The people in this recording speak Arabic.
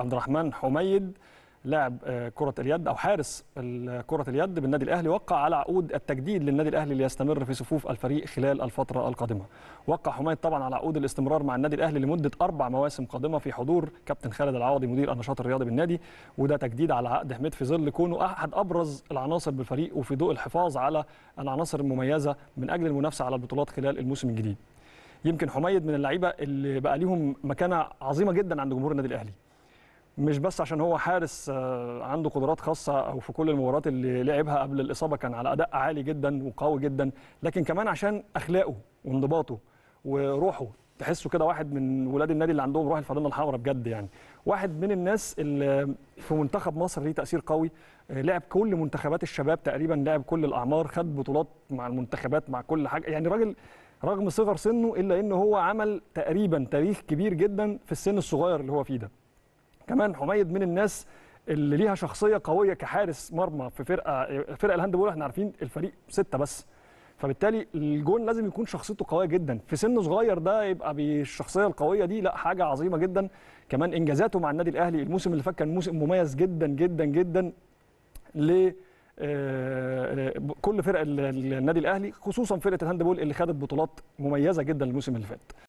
عبد الرحمن حميد لاعب آه، كرة اليد أو حارس كرة اليد بالنادي الأهلي وقع على عقود التجديد للنادي الأهلي ليستمر في صفوف الفريق خلال الفترة القادمة. وقع حميد طبعا على عقود الاستمرار مع النادي الأهلي لمدة أربع مواسم قادمة في حضور كابتن خالد العوضي مدير النشاط الرياضي بالنادي وده تجديد على عقد حميد في ظل كونه أحد أبرز العناصر بالفريق وفي ضوء الحفاظ على العناصر المميزة من أجل المنافسة على البطولات خلال الموسم الجديد. يمكن حميد من اللعيبة اللي بقى ليهم مكانة عظيمة جدا عند جمهور النادي الأهلي. مش بس عشان هو حارس آه، عنده قدرات خاصه او في كل المباريات اللي لعبها قبل الاصابه كان على اداء عالي جدا وقوي جدا لكن كمان عشان اخلاقه وانضباطه وروحه تحسه كده واحد من ولاد النادي اللي عندهم روح الفانلة الحمراء بجد يعني واحد من الناس اللي في منتخب مصر ليه تاثير قوي آه، لعب كل منتخبات الشباب تقريبا لعب كل الاعمار خد بطولات مع المنتخبات مع كل حاجه يعني راجل رغم صغر سنه الا ان هو عمل تقريبا تاريخ كبير جدا في السن الصغير اللي هو فيه ده كمان حميد من الناس اللي ليها شخصيه قويه كحارس مرمى في فرقه فرقه الهاند بول احنا عارفين الفريق سته بس فبالتالي الجون لازم يكون شخصيته قويه جدا في سن صغير ده يبقى بالشخصيه القويه دي لا حاجه عظيمه جدا كمان انجازاته مع النادي الاهلي الموسم اللي فات كان موسم مميز جدا جدا جدا ل آه، كل فرق النادي الاهلي خصوصا فرقه الهاندبول اللي خدت بطولات مميزه جدا الموسم اللي فات